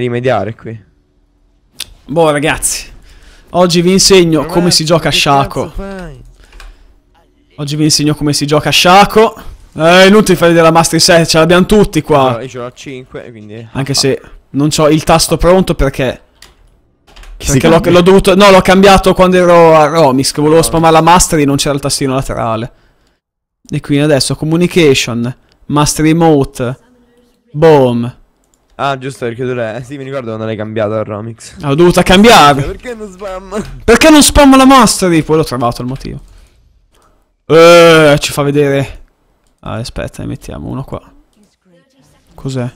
rimediare qui. Boh, ragazzi. Oggi vi insegno come si gioca a Shaco. Oggi vi insegno come si gioca a Shaco. Eh, inutile fare della Master 6, ce l'abbiamo tutti qua. io ce l'ho 5, quindi... Anche se non ho il tasto pronto perché... perché l'ho, dovuto... No, l'ho cambiato quando ero a che Volevo no. spammare la Master e non c'era il tastino laterale. E quindi adesso Communication, Master Emote, Boom. Ah, giusto, perché tu l'hai. Sì, mi ricordo quando l'hai cambiato a Romix. L'ho ah, dovuta cambiare. Perché non spam? Perché non spam la mastery? Poi l'ho trovato il motivo. Eeeh, ci fa vedere. Ah, aspetta, ne mettiamo uno qua. Cos'è?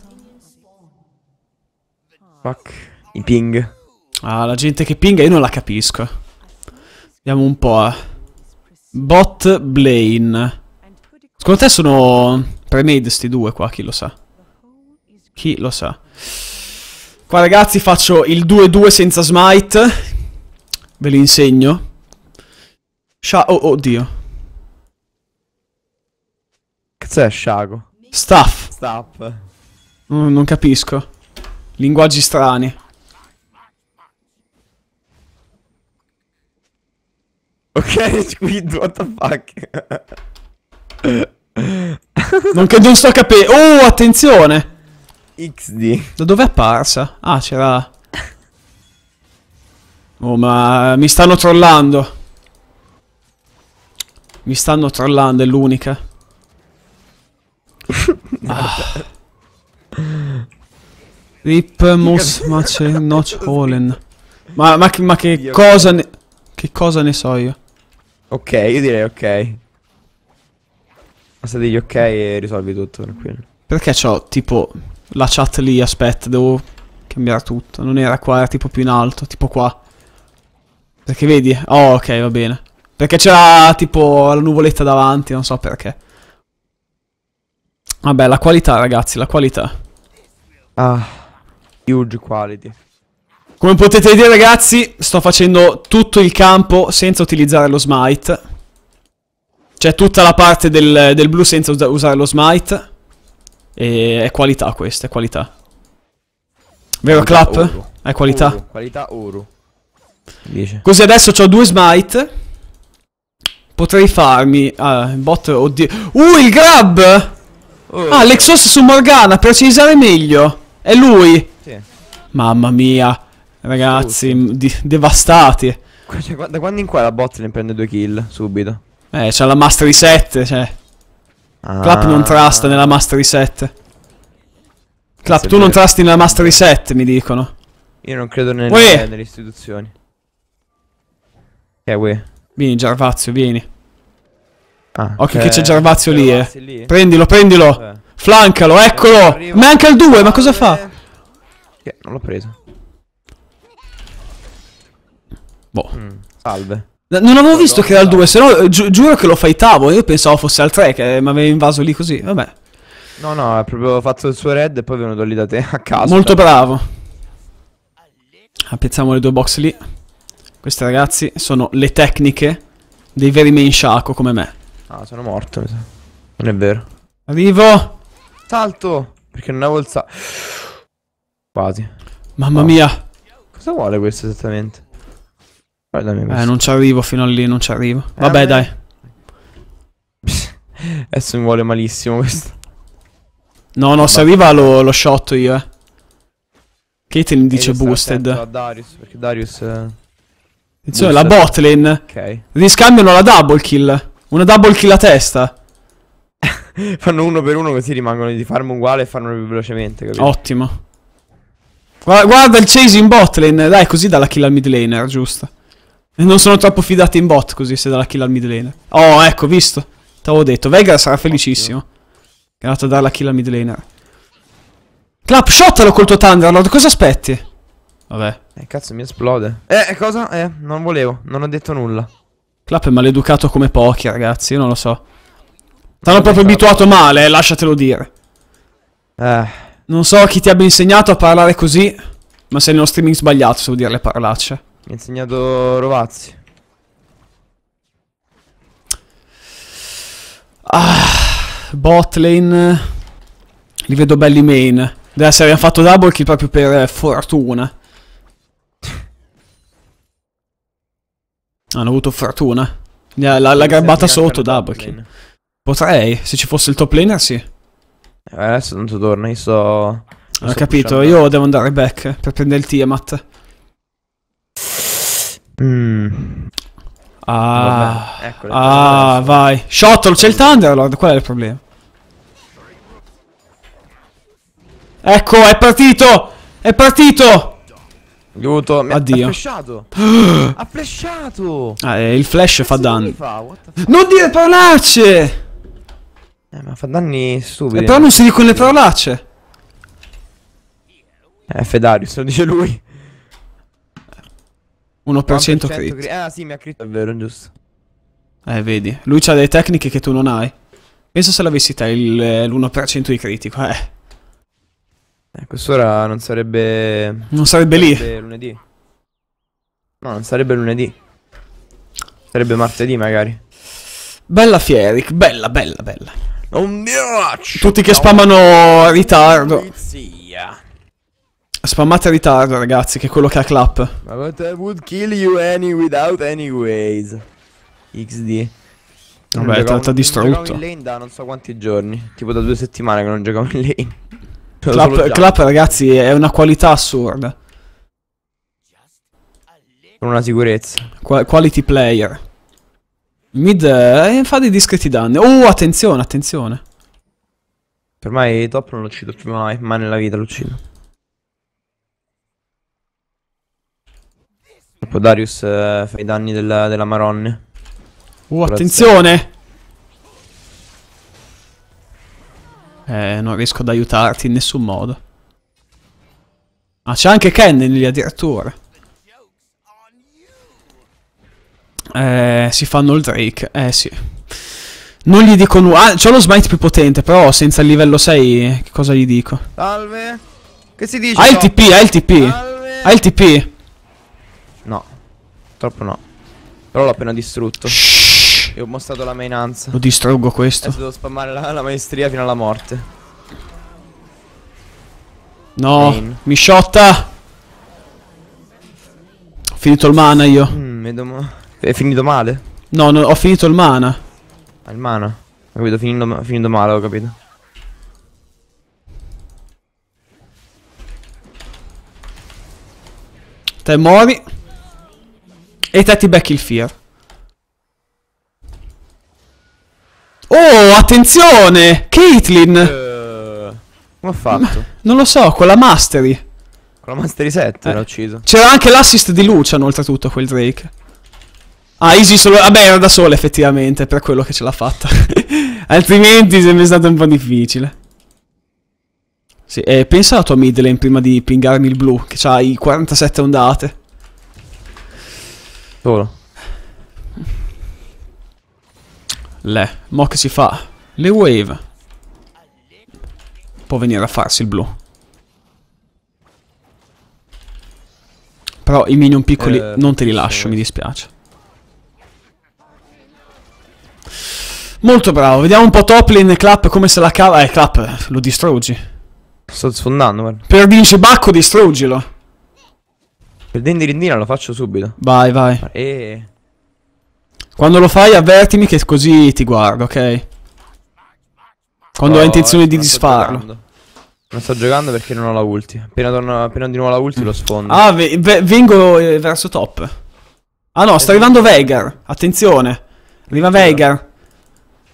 Fuck. I ping. Ah, la gente che pinga io non la capisco. Vediamo un po'. Eh. Bot Blaine. Secondo te sono pre-made sti due qua, chi lo sa? Chi lo sa. Qua ragazzi faccio il 2-2 senza smite. Ve lo insegno. Sha oh, oddio. Cazzo è Shago? Staff. Staff. Mm, non capisco. Linguaggi strani. Ok, Squid, what the fuck? non che non sto capendo. Oh, attenzione! XD. Da dove è apparsa? Ah, c'era... Oh, ma mi stanno trollando. Mi stanno trollando, è l'unica. ah. Rip Mus Mace Notch Holen. Ma, ma, ma che io cosa ne... Che cosa ne so io? Ok, io direi ok. Basta degli ok e risolvi tutto, tranquillo. Perché c'ho, tipo... La chat lì, aspetta, devo cambiare tutto. Non era qua, era tipo più in alto, tipo qua. Perché vedi? Oh, ok, va bene. Perché c'era tipo la nuvoletta davanti, non so perché. Vabbè, la qualità, ragazzi, la qualità. Ah, huge quality. Come potete vedere, ragazzi, sto facendo tutto il campo senza utilizzare lo smite. Cioè, tutta la parte del, del blu senza usare lo smite. E è qualità questa, è qualità. Vero qualità clap? Oro. È qualità. Oro, qualità oro. Dice. Così adesso ho due smite. Potrei farmi... Ah, bot... Oddio... Uh, il grab! Oh, ah, l'Exos su Morgana, per precisare meglio. È lui. Sì. Mamma mia. Ragazzi, oh, devastati. Cioè, da quando in qua la bot ne prende due kill, subito. Eh, c'ha la mastery 7, cioè... Clap non ah. trust nella Mastery Reset. Clap, tu non trusti nella Mastery Reset, mi dicono. Io non credo nelle, nelle istituzioni. Eh, uè. Vieni, Gervazio, vieni. Ah, Occhio cioè, che c'è Gervazio lì, eh. lì, Prendilo, prendilo. Vabbè. Eh. Flancalo, eh, eccolo. Eh, Manca il 2, ma cosa fa? Eh, non l'ho preso. Boh. Mm, salve. Non avevo visto che era il 2, se no eh, gi- giuro che lo fai tavolo. Io pensavo fosse al 3 che mi aveva invaso lì così. Vabbè. No, no, ha proprio fatto il suo red e poi è venuto lì da te a caso. Molto però. bravo. Appiazziamo le due box lì. Queste ragazzi sono le tecniche dei veri main shaco come me. Ah, sono morto. Non è vero. Arrivo. Salto. Perché non avevo il salto. Quasi. Mamma wow. mia. Cosa vuole questo esattamente? Eh, non ci arrivo fino a lì, non ci arrivo. Eh, vabbè, eh, dai. Adesso mi vuole malissimo questo. No, no, se arriva lo, lo shot io, eh. Caitlyn dice boosted. A Darius, perché Darius... Eh, Attenzione, la bot lane. Ok. Riscambiano la double kill. Una double kill a testa. fanno uno per uno così rimangono di farm uguale e fanno più velocemente, capito? Ottimo. Guarda, guarda il chase in bot lane. Dai, così dà la kill al mid laner, giusto? Non sono troppo fidati in bot così se dà la kill al mid lane. Oh, ecco, visto. T'avevo detto. Vega sarà felicissimo. Che è andato a dare la kill al mid laner. Clap, shottalo col tuo Thunderlord. Cosa aspetti? Vabbè. Eh, cazzo, mi esplode. Eh, eh, cosa? Eh, non volevo. Non ho detto nulla. Clap è maleducato come pochi, ragazzi. Io non lo so. T'hanno proprio abituato male, eh, lasciatelo dire. Eh. Non so chi ti abbia insegnato a parlare così, ma sei nello streaming sbagliato, se devo dire le parolacce. Mi ha insegnato Rovazzi. Ah, bot lane. Li vedo belli main. Adesso abbiamo fatto double kill proprio per eh, fortuna. Ah, hanno avuto fortuna. L'ha la, la garbata sotto, double kill. Potrei, se ci fosse il top laner, sì. Eh, adesso non ti torna, io so... Ho capito, pushando. io devo andare back per prendere il Tiamat. Mm. Ah, ecco, ah vai. Shottle, c'è il Thunderlord, qual è il problema? Ecco, è partito! È partito! Aiuto, mi Addio. ha flashato. ha flashato. Ah, eh, il flash fa danni. Fa? Non dire parolacce! Eh, ma fa danni stupidi. Eh, però non si dicono le parolacce. Eh, Fedarius, lo dice lui. 1% crit. crit. Ah sì, mi ha crit. È vero, giusto. Eh, vedi. Lui ha delle tecniche che tu non hai. Pensa se l'avessi te l'1% di critico, eh. eh quest'ora non sarebbe... Non sarebbe lì. lunedì. No, non sarebbe lunedì. Sarebbe martedì magari. Bella Fieric, bella, bella, bella. Non mi piace. Tutti che spammano ritardo. Sì. Spammate ritardo, ragazzi, che è quello che ha clap. But I would kill you any without anyways. XD. Vabbè, Vabbè, ha distrutto. Non giocavo in lane da non so quanti giorni. Tipo da due settimane che non giocavo in lane. Clap, clap ragazzi, è una qualità assurda. Con una sicurezza. Qua quality player. Mid eh, fa dei discreti danni. Oh, attenzione, attenzione. Per me top non lo uccido più mai, mai nella vita lo uccido. Purtroppo Darius eh, fa i danni della, della Maronne. Uh, attenzione! Eh, non riesco ad aiutarti in nessun modo. Ah, c'è anche Cannon lì addirittura. Eh, si fanno il Drake. Eh, sì. Non gli dico nulla. Ah, c'ho lo smite più potente, però senza il livello 6 che cosa gli dico? Salve. Che si dice? Ha il TP, ha il TP. Ha il TP. Purtroppo no. Però l'ho appena distrutto. Shhh. E ho mostrato la mainanza. Lo distruggo questo. Adesso devo spammare la, la, maestria fino alla morte. No, Main. misciotta! Ho finito il mana io. Mm, è finito male? No, no, ho finito il mana. Ah, il mana? Ho capito, finito, finito male, ho capito. Te muovi. E tatti back il fear. Oh, attenzione! Caitlyn! Uh, come ha fatto? Ma, non lo so, con la Mastery. Con la Mastery 7 eh. l'ha ucciso. C'era anche l'assist di Lucian, oltretutto, quel Drake. Ah, Easy solo... Vabbè, era da sola, effettivamente, per quello che ce l'ha fatta. Altrimenti sarebbe stato un po' difficile. Sì, eh, pensa alla tua mid lane prima di pingarmi il blu, che ha i 47 ondate. Solo. Le. Mo che si fa? Le wave. Può venire a farsi il blu. Però i minion piccoli eh, non te li lascio, mi dispiace. Molto bravo, vediamo un po' Toplin e Clap come se la cava. Eh, Clap, lo distruggi. Sto sfondando, guarda. Perdisce Bacco, distruggilo. Per dindindina lo faccio subito. Vai, vai. E... Quando lo fai avvertimi che così ti guardo, ok? Quando oh, hai intenzione di disfarlo. Non sto giocando perché non ho la ulti. Appena, torno, appena di nuovo la ulti lo sfondo. Ah, ve ve vengo eh, verso top. Ah no, sta eh. arrivando Vegar. Attenzione. Arriva Vegar.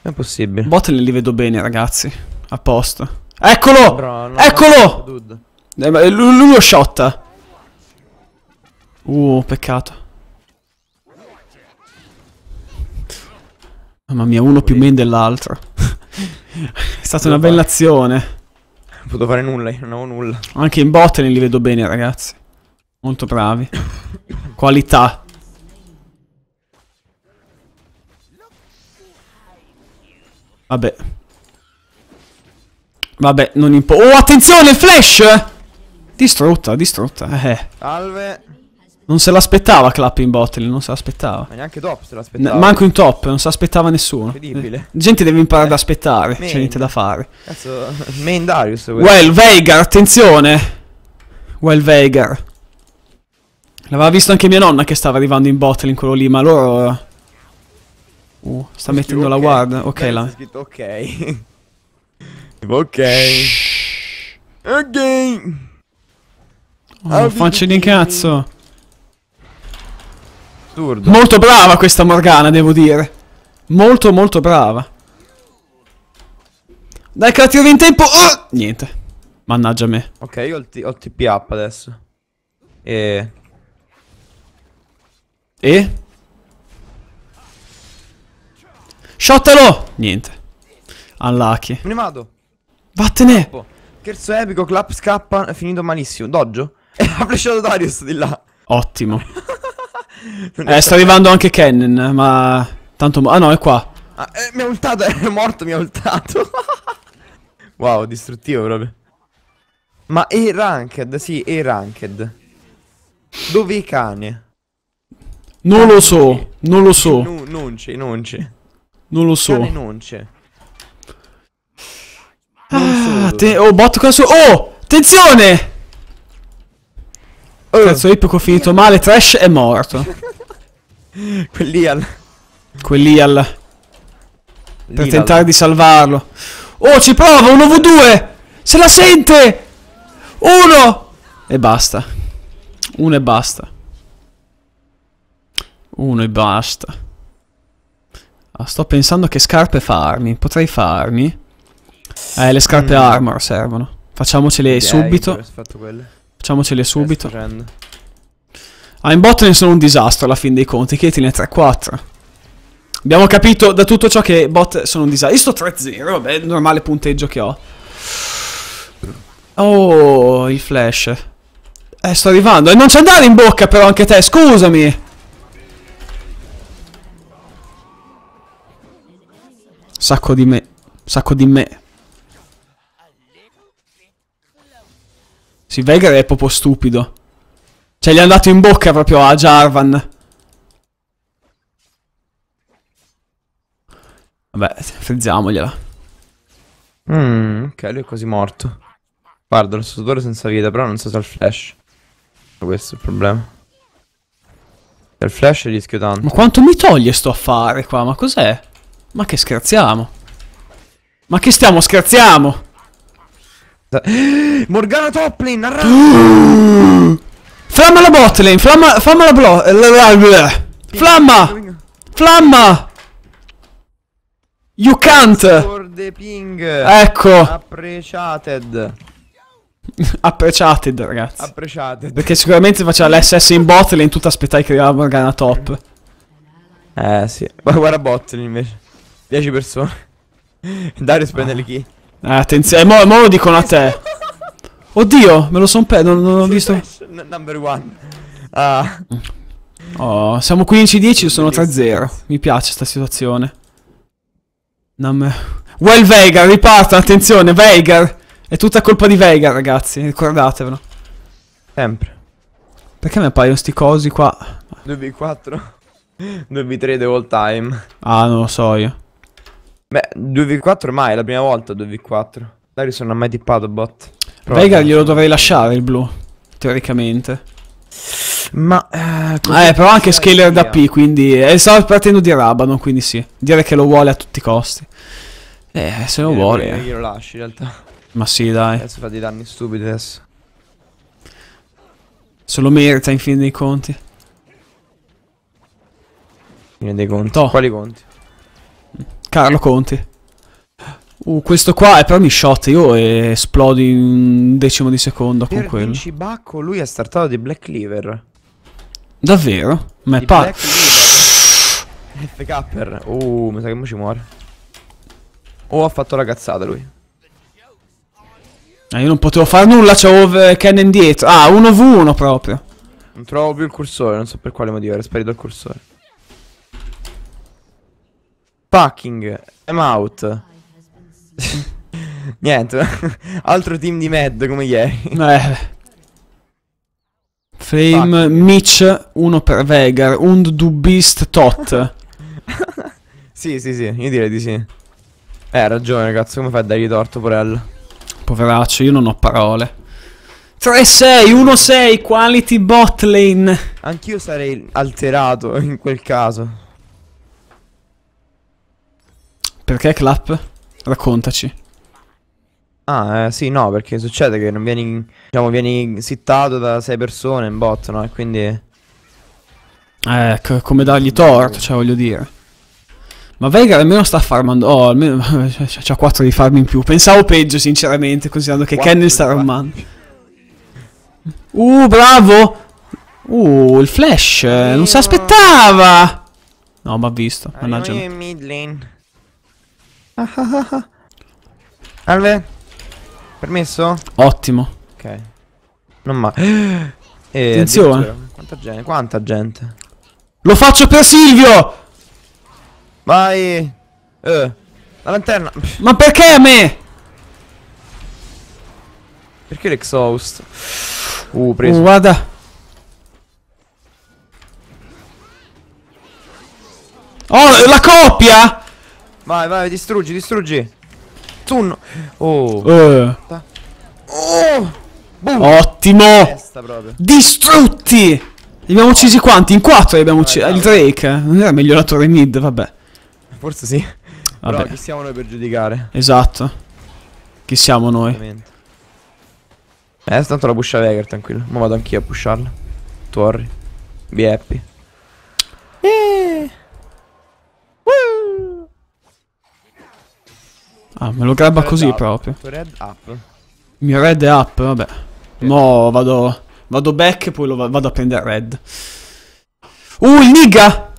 È possibile. Bot li, vedo bene, ragazzi. A posto. Eccolo! Bro, no, Eccolo! No, no, eh, lui lo shotta. Uh, peccato. Mamma mia, uno più main dell'altro. È stata una bella azione. Non potevo fare nulla, io non avevo nulla. Anche in bottling li vedo bene, ragazzi. Molto bravi. Qualità. Vabbè. Vabbè, non importa. Oh, attenzione, flash! Distrutta, distrutta. Eh. Salve. Non se l'aspettava Clap in Bottle, non se l'aspettava. Ma neanche top se l'aspettava. manco in top, non se l'aspettava nessuno. Incredibile. Eh, gente deve imparare eh, ad aspettare, c'è niente da fare. Cazzo, main Darius. Well, Veigar, attenzione. Well, Veigar. L'aveva visto anche mia nonna che stava arrivando in Bottle in quello lì, ma loro... Uh, sta Ho mettendo la okay. guarda. Ok, Beh, là. Scritto ok. ok. Shhh. Ok. Oh, non faccio di cazzo. Assurdo. Molto brava questa Morgana, devo dire. Molto, molto brava. Dai, che la tiro in tempo. Oh! Niente. Mannaggia me. Ok, io ho il, ho il TP up adesso. E... E? Shottalo! Niente. Unlucky. Me ne vado. Vattene. Scherzo epico, clap scappa, è finito malissimo. Doggio. E ha flashato Darius di là. Ottimo. Eh, sta arrivando anche Kennen, ma... Tanto... Ah no, è qua. Ah, eh, mi ha ultato, è morto, mi ha ultato. wow, distruttivo proprio. Ma è ranked, sì, è ranked. Dove i cani? Non lo so, non lo so. non c'è, non c'è. Non lo so. Cane non c'è. Ah, oh, so Oh, bot qua su... Oh, attenzione! Terzo oh. epico finito male, Trash è morto. Quell'ial. Quell'ial. Per tentare di salvarlo. Oh, ci prova, un v 2 Se la sente! Uno! E basta. Uno e basta. Uno e basta. Ah, sto pensando che scarpe farmi. Potrei farmi. Eh, le scarpe mm. armor servono. Facciamocele yeah, subito. Fatto quelle. Facciamocele subito. Ah, in bot ne sono un disastro alla fin dei conti. Katie ne ha 3-4. Abbiamo capito da tutto ciò che bot sono un disastro. Io sto 3-0, vabbè, il normale punteggio che ho. Oh, il flash. Eh, sto arrivando. E eh, non c'è andare in bocca però anche te, scusami. Sacco di me. Sacco di me. Sì, Vegar è proprio stupido. Cioè, gli è andato in bocca proprio a Jarvan. Vabbè, frizziamogliela. Mmm, ok, lui è quasi morto. Guarda, lo sudore senza vita, però non so se ha il flash. Questo è il problema. Se il flash rischio tanto. Ma quanto mi toglie sto affare qua? Ma cos'è? Ma che scherziamo? Ma che stiamo scherziamo? Morgana Toplin, arrabbia! Flamma la botlane, flamma, flamma la blo... Eh, flamma! Flamma! You can't! Ecco! Appreciated. Appreciated, ragazzi. Appreciated. Perché sicuramente faceva l'SS in botlane, tu aspettai che arrivava Morgana top. Eh, sì. Ma guarda botlane invece. 10 persone. Dario prende ah. le key. Eh, attenzione, eh, mo, mo, lo dicono a te. Oddio, me lo son perso, non, non ho visto. Number one. Uh. Oh, siamo 15-10, sono 3-0. Mi piace sta situazione. Number... Well, Veigar, riparta, attenzione, Veigar. È tutta colpa di Veigar, ragazzi, ricordatevelo. Sempre. Perché mi appaiono sti cosi qua? 2v4. 2v3 the whole time. Ah, non lo so io. Beh, 2v4 mai, è la prima volta 2v4. Darius non ha mai tippato bot. Provate. Vega glielo dovrei lasciare il blu, teoricamente. Ma... Eh, ah, eh però anche scaler da P, quindi... Eh, stavo partendo di Rabano, quindi sì. Dire che lo vuole a tutti i costi. Eh, se lo eh, vuole... Eh. Glielo lasci, in realtà. Ma sì, dai. Adesso fa dei danni stupidi adesso. Se lo merita, in fin dei conti. In fin dei conti. Oh. Quali conti? Carlo Conti. Uh, questo qua è però mi shot io e eh, esplodi in un decimo di secondo per con quello. Per Bacco lui ha startato di Black Cleaver. Davvero? Ma è pazzo. FK per. Uh, mi sa che mo ci muore. Oh, ha fatto la cazzata lui. Ah, io non potevo fare nulla, c'avevo Cannon eh, dietro. Ah, 1v1 proprio. Non trovo più il cursore, non so per quale motivo, era sparito il cursore. Packing, I'm out. Niente, altro team di Mad come ieri. Eh. Frame Mitch, uno per Vegar, und du bist tot. sì, sì, sì, io direi di sì. Eh, hai ragione, cazzo, come fai a dargli torto, Porello? Poveraccio, io non ho parole. 3-6, 1-6, quality bot lane. Anch'io sarei alterato in quel caso. Perché Clap? Raccontaci. Ah, eh, sì, no, perché succede che non vieni, diciamo, vieni sittato da sei persone in bot, no? E quindi... ecco, come dargli torto, cioè, voglio dire. Ma Vega almeno sta farmando... Oh, almeno... Cioè, c'ha 4 di farm in più. Pensavo peggio, sinceramente, considerando che Kennel sta rommando. Uh, bravo! Uh, il flash! Non si aspettava! No, ma ha visto. Mannaggia. Ah, ah ah ah Alve? Permesso? Ottimo. Ok. Non ma... Eh, Attenzione. Quanta gente, quanta gente. Lo faccio per Silvio! Vai. Eh. La lanterna. Ma perché a me? Perché l'exhaust? Uh, preso. Uh, guarda. Oh, la coppia! Vai, vai, distruggi, distruggi. Tun. Oh. Eh. Oh. Boom. Ottimo. Distrutti. Li abbiamo uccisi quanti? In quattro li abbiamo uccisi. Il Drake. Non era meglio la torre mid, vabbè. Forse sì. Vabbè. Però chi siamo noi per giudicare? Esatto. Chi siamo noi? Ovviamente. Eh, tanto la pusha Vegard, tranquillo. Ma vado anch'io a pusharla. Torri. Be happy. Yeah. Ah, me lo grabba così up. proprio. Red up. mio red è up, vabbè. Red Mo vado, vado back e poi lo vado a prendere red. Uh, il nigga!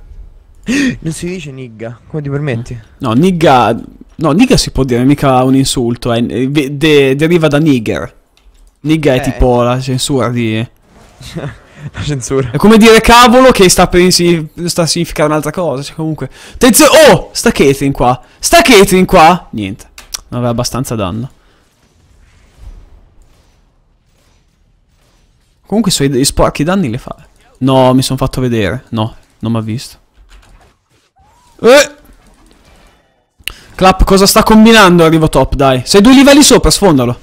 Non si dice nigga, come ti permetti? No, nigga... No, nigga si può dire, mica un insulto. È, eh. de, deriva da nigger. Nigga eh. è tipo la censura di... la censura. È come dire cavolo che sta per sta a significare un'altra cosa. Cioè, comunque. Attenzione! Oh! Sta Catherine qua! Sta Catherine qua! Niente. Non aveva abbastanza danno. Comunque i suoi sporchi danni le fa. No, mi sono fatto vedere. No, non mi ha visto. Eh! Clap, cosa sta combinando? Arrivo top, dai. Sei due livelli sopra, sfondalo.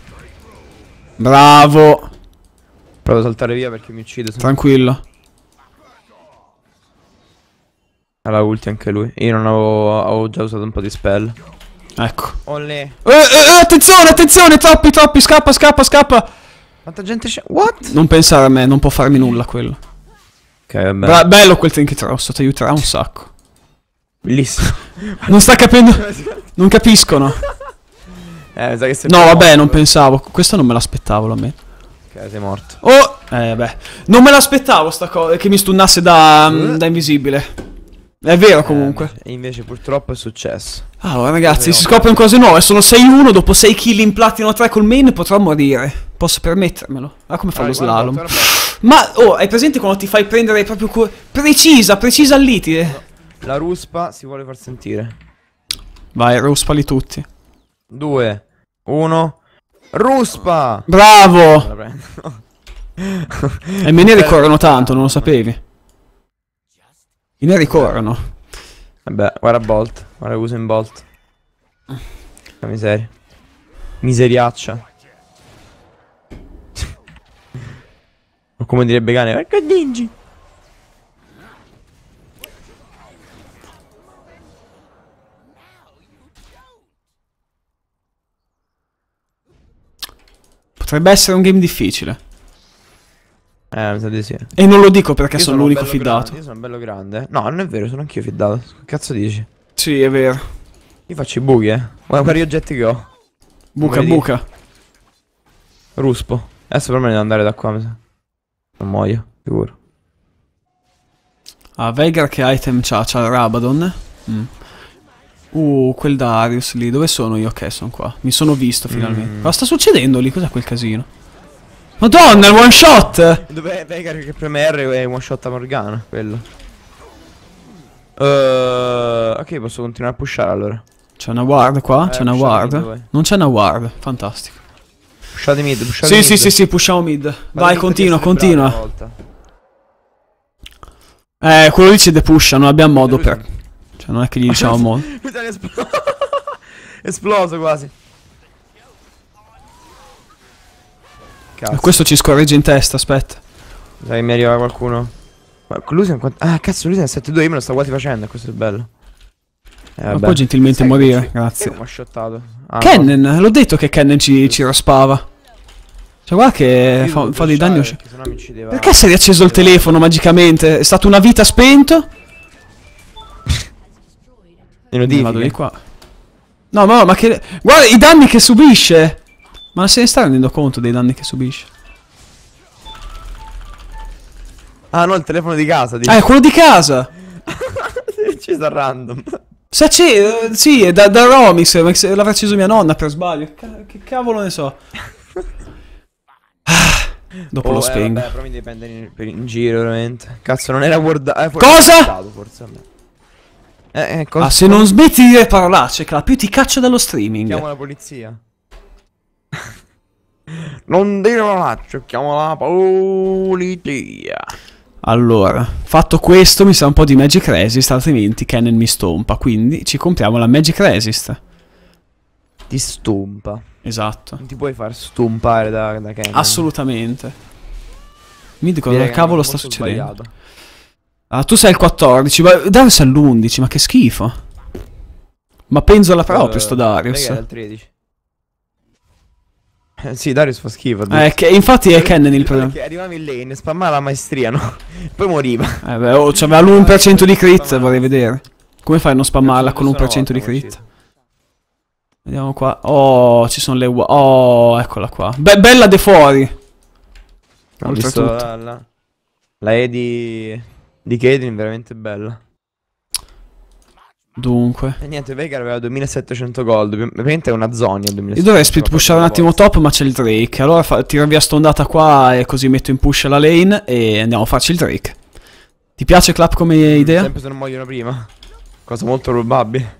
Bravo. Provo a saltare via perché mi uccide. Tranquillo. Alla ulti anche lui. Io non avevo, avevo già usato un po' di spell. Ecco. Olè. Eh, eh, eh, attenzione, attenzione, troppi, troppi, scappa, scappa, scappa. Quanta gente c'è? What? Non pensare a me, non può farmi nulla quello. Ok, vabbè. Bra bello quel trinket rosso, ti aiuterà un sacco. Bellissimo. non sta capendo. non capiscono. Eh, sa che sei No, vabbè, morto. non pensavo. Questo non me l'aspettavo la me. Ok, sei morto. Oh, eh, beh. Non me l'aspettavo sta cosa che mi stunnasse da, uh. da invisibile. È vero eh, comunque. E invece purtroppo è successo. Allora ah, ragazzi, si scoprono cose nuove. Eh, sono 6-1, dopo 6 kill in platino 3 col main potrò morire. Posso permettermelo. Ma come fa lo slalom. Ma, oh, hai presente quando ti fai prendere proprio Precisa, precisa al litide. Eh? La ruspa si vuole far sentire. Vai, ruspali tutti. 2, 1... Ruspa! Bravo! e me ne ricorrono tanto, non lo sapevi. I neri corrono. Vabbè, guarda Bolt. Guarda in Bolt. La miseria. Miseriaccia. o come direbbe cane, perché ecco, dingi? Potrebbe essere un game difficile. Eh, mi sa di sì. E non lo dico perché io sono, sono l'unico fidato. Grande, io sono bello grande. No, non è vero, sono anch'io fidato. Che cazzo dici? Sì, è vero. Io faccio i buchi, eh. Guarda quali oggetti che ho. Buca, buca. Dire. Ruspo. Adesso però me ne devo andare da qua, mi sa. Non muoio, sicuro. Ah, Vegar che item c'ha? C'ha il Rabadon. Mm. Uh, quel Darius lì. Dove sono io? Ok, sono qua. Mi sono visto finalmente. Mm. Cosa sta succedendo lì? Cos'è quel casino? Madonna, il one shot! Dov'è Vega che preme R e one shot a Morgana, quello. Uh, ok, posso continuare a pushare allora. C'è una ward qua, eh, c'è una ward. non c'è una ward, fantastico. Pushate mid, pushate sì, mid. Sì, sì, sì, pushiamo mid. Ma Vai, continua, continua. Eh, quello lì c'è de pusha, non abbiamo modo per... Cioè, non è che gli diciamo modo. Esploso quasi. Cazzo. Questo ci scorregge in testa, aspetta. Dai, mi arriva qualcuno. Ma Lucian quanto... Ah, cazzo, Lucian 7-2, io me lo stavo quasi facendo, questo è bello. Eh, Ma può gentilmente Sai morire, ci... grazie. Ho shottato. Ah, Kennen, no. l'ho detto che Kennen ci, ci raspava. Cioè, guarda che fa, fa dei danni. Perché, deva... perché si è riacceso il telefono magicamente? È stata una vita spento? Me lo dico. Vado di eh. qua. No, no, ma che. Guarda i danni che subisce! Ma non se ne sta rendendo conto dei danni che subisce? Ah no, il telefono di casa. Dici. Ah, è quello di casa! si è acceso a random. Se c'è, uh, sì, è da, da Romix, l'avrà acceso mia nonna per sbaglio. Ca che cavolo ne so. Ah, dopo oh, lo eh, spengo. Eh, vabbè, però mi dipende in, in, giro, veramente. Cazzo, non era eh, guardato. Eh, cosa? Forse eh, eh, cosa? Ah, se non smetti di dire parolacce, Cla, più ti caccio dallo streaming. Chiamo la polizia. Non dire parolacce, chiamo la polizia. Allora, fatto questo mi sa un po' di Magic Resist, altrimenti Kennen mi stompa, quindi ci compriamo la Magic Resist. Ti stompa. Esatto. Non ti puoi far stompare da, da Cannon. Assolutamente. Mi dico, Direi cavolo sta succedendo? Ah, tu sei il 14, ma Darius è all'11, ma che schifo. Ma penso alla proprio uh, sto Darius. È il 13. sì, Darius fa schifo. Eh, che, infatti è Kennen il problema. Perché arrivava in lane, spammava la maestria, no? Poi moriva. Eh beh, oh, c'aveva cioè, l'1% di crit, vorrei vedere. Come fai a non spammarla con l'1% di crit? Vediamo qua. Oh, ci sono le uova. Oh, eccola qua. Be bella de fuori. Oltretutto. La, la, la E di... di Kedrin veramente bella. Dunque. E niente, Veigar aveva 2700 gold. Ovviamente è una zona Io dovrei speed pushare un attimo top, ma c'è il Drake. Allora fa- tiro via stondata qua e così metto in push la lane e andiamo a farci il Drake. Ti piace Clap come mm, idea? Sempre se non muoiono prima. Cosa molto probabile.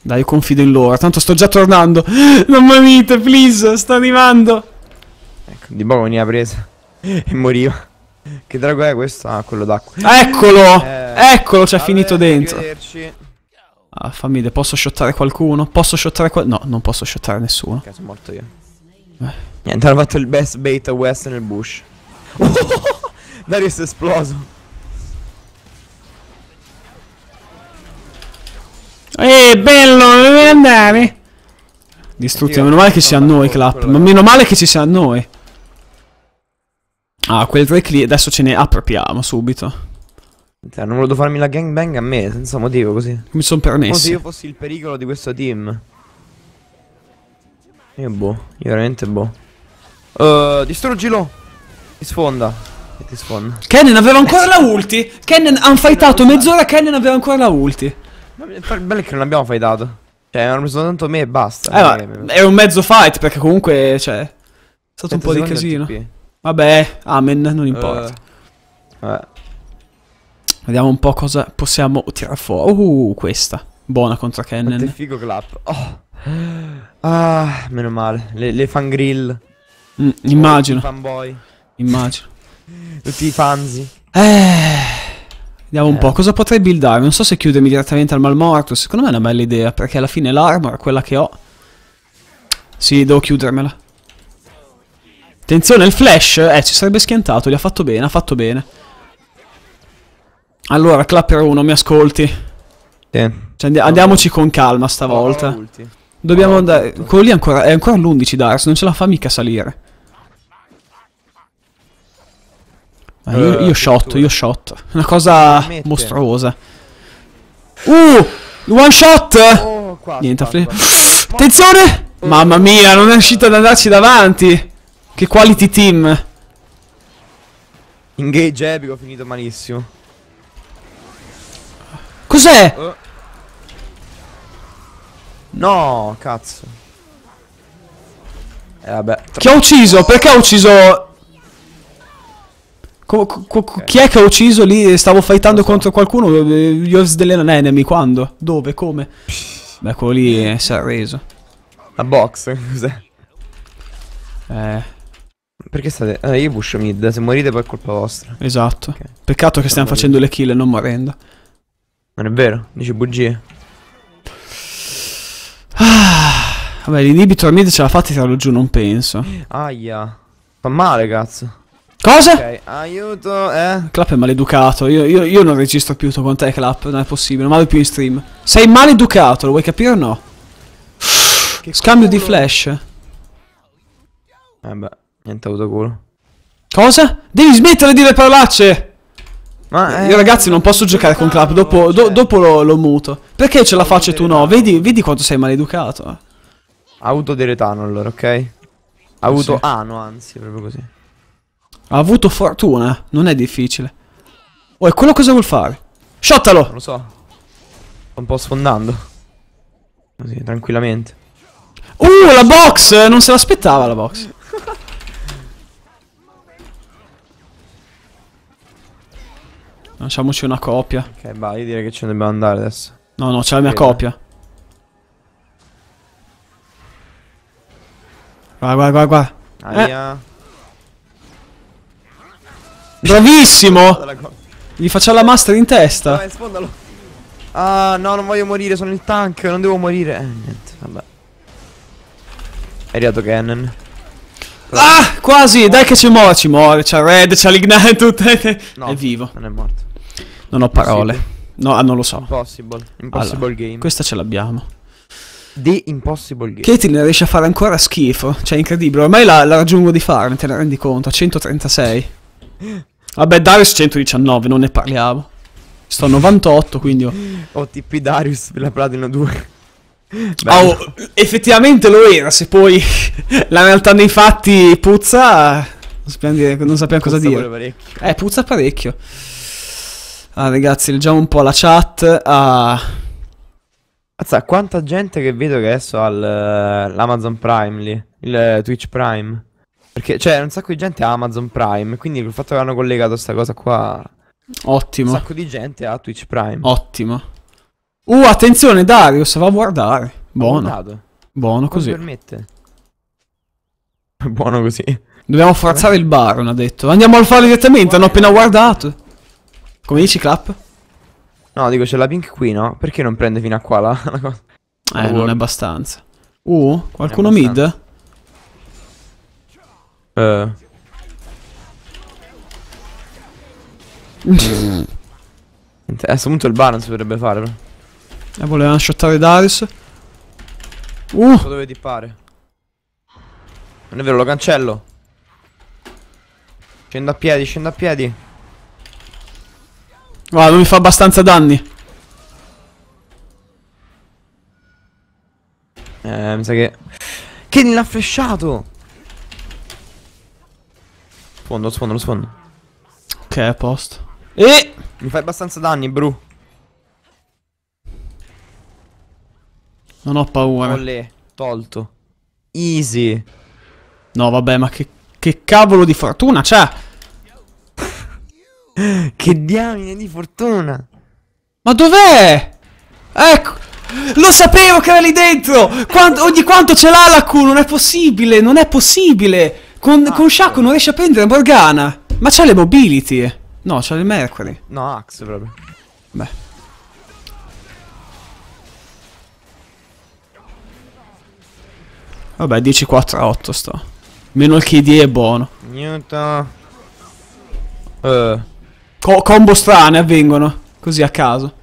Dai, io confido in loro. Tanto sto già tornando. Non morite, please. Sto arrivando. Ecco, di poco boh, veniva presa. E moriva. Che drago è questo? Ah, quello d'acqua. Eccolo! Eh... Eccolo, c'è finito dentro. Ah, fammi vedere, posso shottare qualcuno? Posso shottare qualcuno? No, non posso shottare nessuno. Cazzo, sono morto io. Eh. Niente, hanno fatto il best bait a West nel bush. Oh, Darius è esploso. Eh, bello, dove andare? Distrutti, meno male che ci siamo noi, Clap. Ma meno male che ci siamo noi. Ah, quel Drake lì, adesso ce ne appropriamo subito. Cioè, non volevo farmi la gangbang a me, senza motivo così. Mi sono permesso. Come se io fossi il pericolo di questo team. Io boh, io veramente boh. Uh, distruggilo! Ti sfonda. E ti sfonda. Kennen aveva ancora la ulti! Kennen hanno fightato eh, mezz'ora, Kennen aveva ancora la ulti. Ma il bello è che non abbiamo fightato. Cioè, hanno preso tanto me e basta. Eh, ma eh, è un mezzo fight perché comunque, cioè... È stato un po' di casino. Vabbè, amen, non importa. Uh, vabbè. Vediamo un po' cosa possiamo tirare fuori. Uh, questa. Buona contro Kennen. Quanto figo Clap. Oh. Ah, meno male. Le, le fangrill. Mm, immagino. Oh, fanboy. Immagino. Tutti i fanzi. Eh. Vediamo eh. un po'. Cosa potrei buildare? Non so se chiudermi direttamente al malmorto. Secondo me è una bella idea. Perché alla fine l'armor, quella che ho. Sì, devo chiudermela. Attenzione, il flash. Eh, ci sarebbe schiantato. Gli ha fatto bene, ha fatto bene. Allora, Clapper mi ascolti? Sì. Cioè, and andiamoci con calma stavolta. Dobbiamo andare... Quello lì ancora... è ancora all'11 Dars, non ce la fa mica salire. Ma io, eh, io shot, io shot. Una cosa mostruosa. Uh! One shot! Oh, qua, Niente, qua, qua. Attenzione! Oh, Mamma mia, non è riuscito ad andarci davanti. Che quality team. Engage epico, eh, finito malissimo. Cos'è? Uh. No, cazzo. E eh, vabbè. Chi ha ucciso? Perché ha ucciso... Co okay. Chi è che ha ucciso lì? Stavo fightando so. contro qualcuno. Gli Ovs dell'enemy. Quando? Dove? Come? Beh, quello lì eh, si è reso. La box? Cos'è? Eh... Perché state... Ah, io pusho mid, se morite poi è colpa vostra Esatto okay. Peccato che stiamo facendo le kill e non morendo non è vero, dici bugie. Ah, vabbè, l'inibito mid ce l'ha fatta e tirarlo giù, non penso. Aia. Fa male, cazzo. Cosa? Ok, aiuto, eh. Clap è maleducato. Io, io, io non registro più tutto con te, Clap. Non è possibile, non vado più in stream. Sei maleducato, lo vuoi capire o no? Che Scambio culo. di flash. Eh niente avuto Cosa? Devi smettere di dire parolacce! Ma eh, Io ragazzi non posso giocare con Clap, dopo, do, cioè. dopo lo, lo, muto. Perché ce la faccio tu no? Vedi, vedi quanto sei maleducato. Ha avuto Deretano allora, ok? Ha avuto sì. Ano, anzi, proprio così. Ha avuto fortuna, non è difficile. Oh, e quello cosa vuol fare? Shottalo! Non lo so. Sto un po' sfondando. Così, tranquillamente. Uh, la box! Non se l'aspettava la box. Lasciamoci una copia. Ok, vai, io direi che ce ne dobbiamo andare adesso. No, no, c'è la mia Vede. copia. Guarda, guarda, guarda, guarda. Eh. Bravissimo! Gli faccio la master in testa. Vai, sfondalo. Ah, no, non voglio morire, sono il tank, non devo morire. Eh, niente, vabbè. È arrivato Cannon. Ah, quasi, dai che ci muore, ci muore, c'ha Red, c'ha Lignite, No, è vivo. Non è morto. Non ho parole. No, ah, non lo so. Impossible. Impossible allora, game. Questa ce l'abbiamo. The Impossible Game. Caitlyn riesce a fare ancora schifo. Cioè, incredibile. Ormai la, la raggiungo di farne, te ne rendi conto. 136. Vabbè, Darius 119, non ne parliamo. Sto a 98, quindi... Ho... OTP Darius per la Platina 2. Oh, effettivamente lo era, se poi la realtà nei fatti puzza, non, dire, non sappiamo puzza cosa dire. Parecchio. Eh, puzza parecchio. Ah, ragazzi, leggiamo un po' la chat. Ah. Azza, quanta gente che vedo che adesso ha l'Amazon Prime lì, il Twitch Prime. Perché c'è cioè, un sacco di gente ha Amazon Prime, quindi il fatto che hanno collegato questa cosa qua... Ottimo. Un sacco di gente ha Twitch Prime. Ottimo. Uh, attenzione, Darius, va a guardare. Buono. Buono così. permette. Buono così. Dobbiamo forzare il Baron, ha detto. Andiamo a farlo direttamente, hanno appena guardato. Come dici, Clap? No, dico, c'è la pink qui, no? Perché non prende fino a qua la, la cosa? Eh, non è abbastanza. Uh, qualcuno mid? Eh. Uh. a questo punto il Baron si dovrebbe fare, però. E volevano shottare Darius. Uh! Dove ti pare? Non è vero, lo cancello. Scendo a piedi, scendo a piedi. Guarda, non mi fa abbastanza danni. Eh, mi sa che... Che ne l'ha flashato! Sfondo, sfondo, lo sfondo. Ok, a posto. E... Mi fai abbastanza danni, Bru. Non ho paura. Olle, tolto. Easy. No, vabbè, ma che, che cavolo di fortuna c'è? che diamine di fortuna. Ma dov'è? Ecco. Lo sapevo che era lì dentro! Quanto, ogni quanto ce l'ha la Q, non è possibile, non è possibile! Con, ah, con Shaco non riesce a prendere Morgana! Ma c'ha le mobility! No, c'ha le Mercury. No, Axe proprio. Beh. Vabbè, 10, 4 8 sto. Meno il KD è buono. Newton. Uh. Eh. Co combo strane avvengono. Così a caso.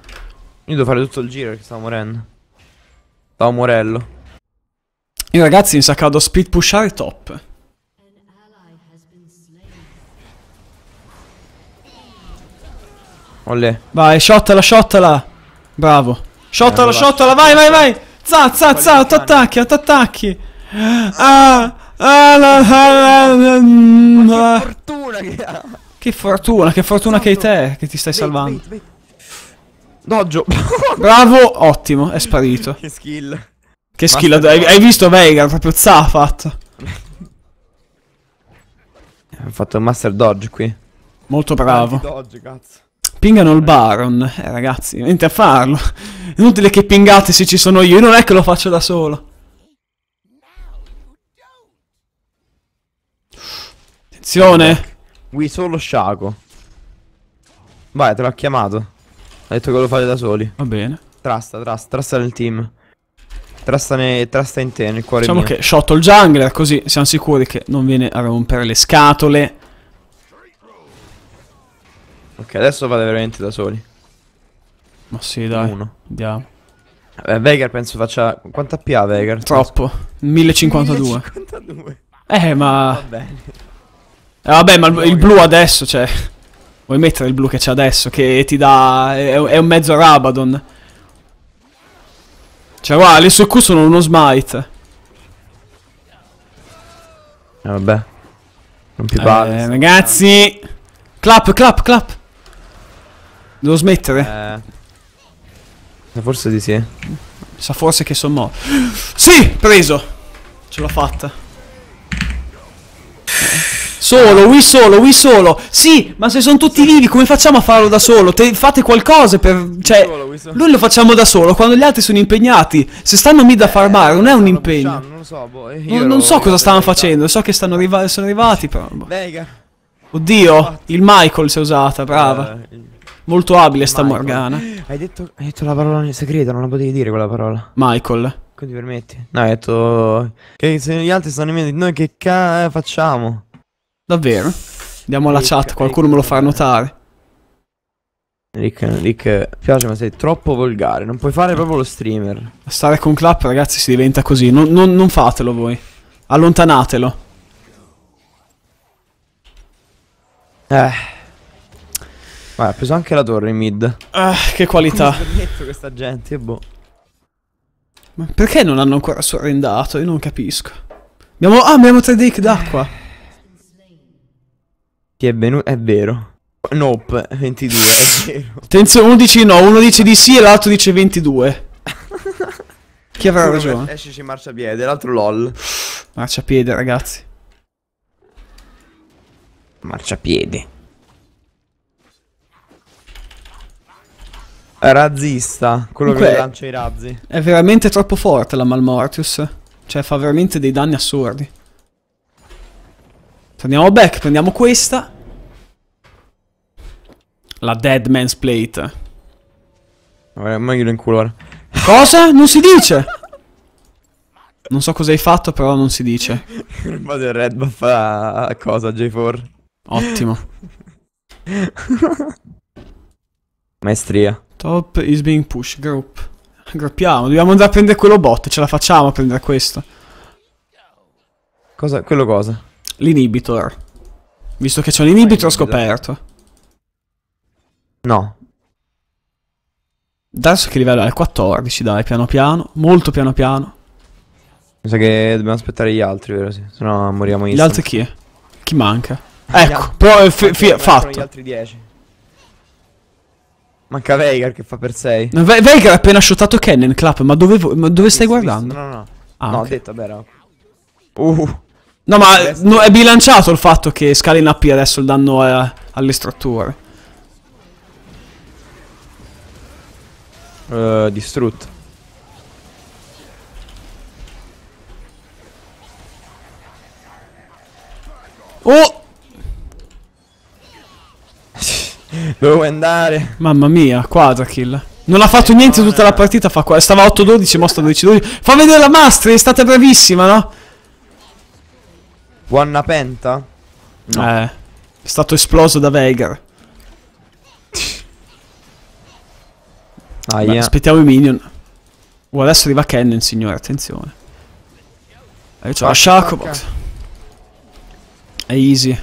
Io devo fare tutto il giro perché stavo morendo. Stavo morello. Io ragazzi mi sa che vado a speed pushare top. Olè. Vai, shottala, shottala. Bravo. Shottala, eh, shottala, vai, vai, vai. Za, za, za, attacchi, t'attacchi, attacchi. Ah, ah, la, la, la, la, che fortuna che ha! Che fortuna, che fortuna che hai te, che ti stai salvando. Wait, Doggio. Bravo, ottimo, è sparito. che skill. Che skill, hai, hai, visto Vega, proprio za ha fatto. Ha fatto il master dodge qui. Molto bravo. Dodge, cazzo. Pingano il Baron, eh ragazzi, niente a farlo. Inutile che pingate se ci sono io, non è che lo faccio da solo. Attenzione! Qui solo Shaco. Vai, te l'ha chiamato. Ha detto che lo fate da soli. Va bene. Trasta, trasta, trasta nel team. Trasta, trasta in te, nel cuore diciamo mio. che shotto il jungler, così siamo sicuri che non viene a rompere le scatole. Ok, adesso vado veramente da soli. Ma sì, dai. Uno. Andiamo. Eh, Vegar penso faccia... Quanto ha PA Vegar? Troppo. 1052. 1052. Eh, ma... Va bene. Eh, vabbè, ma il, il blu adesso, cioè... Vuoi mettere il blu che c'è adesso, che ti dà... È, è un mezzo Rabadon. Cioè, guarda, le sue Q sono uno smite. Eh, vabbè. Non più eh, pare. Eh, ragazzi... Clap, clap, clap. Devo smettere. Eh, forse di sì. Sa forse che sono morto. Sì, preso. Ce l'ho fatta solo, lui solo, lui solo. Sì, ma se sono tutti vivi, come facciamo a farlo da solo? Te, fate qualcosa per. Cioè, noi lo facciamo da solo quando gli altri sono impegnati. Se stanno mid a eh, farmare, non è un impegno. Non so, boh, eh, non, non so cosa stavano facendo, so che stanno arriva- sono arrivati, però. Boh. Vega. Oddio, il Michael si è usata, brava. Eh, Molto abile sta Michael. Morgana. Hai detto, hai detto la parola nel segreto, non la potevi dire quella parola. Michael. Quindi permetti? No, hai detto che se gli altri stanno in mente, noi che ca facciamo? Davvero? Andiamo alla chat, qualcuno me lo fa notare. Rick, Rick, piace ma sei troppo volgare, non puoi fare proprio lo streamer. Stare con Clap ragazzi si diventa così, non, non, non fatelo voi, allontanatelo. Eh... Ma ha preso anche la torre in mid. Eh, che qualità. questa gente, boh. Ma perché non hanno ancora sorrendato? Io non capisco. Abbiamo... Ah, abbiamo tre deck d'acqua. Ti è venuto... È vero. Nope, 22, è vero. Attenzione, uno dice no, uno dice di sì e l'altro dice 22. Chi avrà uno ragione? Esce marciapiede, l'altro lol. Marciapiede, ragazzi. Marciapiede. Razzista, quello Dunque, che lancia i razzi. È veramente troppo forte la Malmortius. Cioè, fa veramente dei danni assurdi. Andiamo back, prendiamo questa. La Dead Man's Plate. Vabbè, meglio in culo, Cosa? Non si dice! Non so cosa hai fatto, però non si dice. Vado il red buff a cosa, J4? Ottimo. Maestria. Top is being pushed, group. Groppiamo, dobbiamo andare a prendere quello bot, ce la facciamo a prendere questo. Cosa? Quello cosa? L'inibitor. Visto che c'è un inibitor scoperto. No. Adesso che livello è? Il 14, dai, piano piano. Molto piano piano. Mi sa che dobbiamo aspettare gli altri, vero? Sì. Se no moriamo instant. Gli altri chi? Chi manca? Ecco, però è fatto. gli altri 10. Manca Veigar che fa per 6. No, Ve Veigar ha appena shottato Kennen, Clap, ma dove, ma dove stai visto, guardando? Visto. No, no, no. Ah, no, okay. ho detto, vero. Uh. No, ma no, è bilanciato il fatto che scali in AP adesso il danno a, eh, alle strutture. Uh, distrutto. Oh! Dovevo andare. Mamma mia, quadra kill. Non ha fatto niente tutta la partita, fa qua. Stava 8-12, mostra 12-12. Fa vedere la Mastri, è stata bravissima, no? Wanna Penta? No. Eh, è stato esploso da Veigar. Ah, Beh, yeah. Aspettiamo i minion. Oh, adesso arriva Kennen, signore, attenzione. E eh, io c'ho la Shacobox. È easy.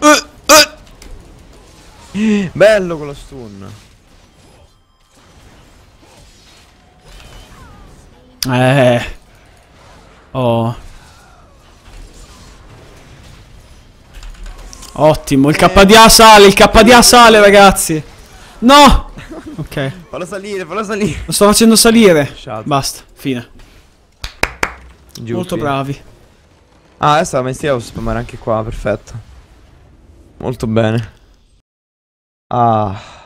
Uh, uh. Bello quello stun. Eh. Oh. Ottimo, il KDA sale, il KDA sale ragazzi. No! Ok. fallo salire, fallo salire. Lo sto facendo salire. Basta, fine. Giù, Molto fine. bravi. Ah, adesso la mestia devo spammare anche qua, perfetto. Molto bene. Ah.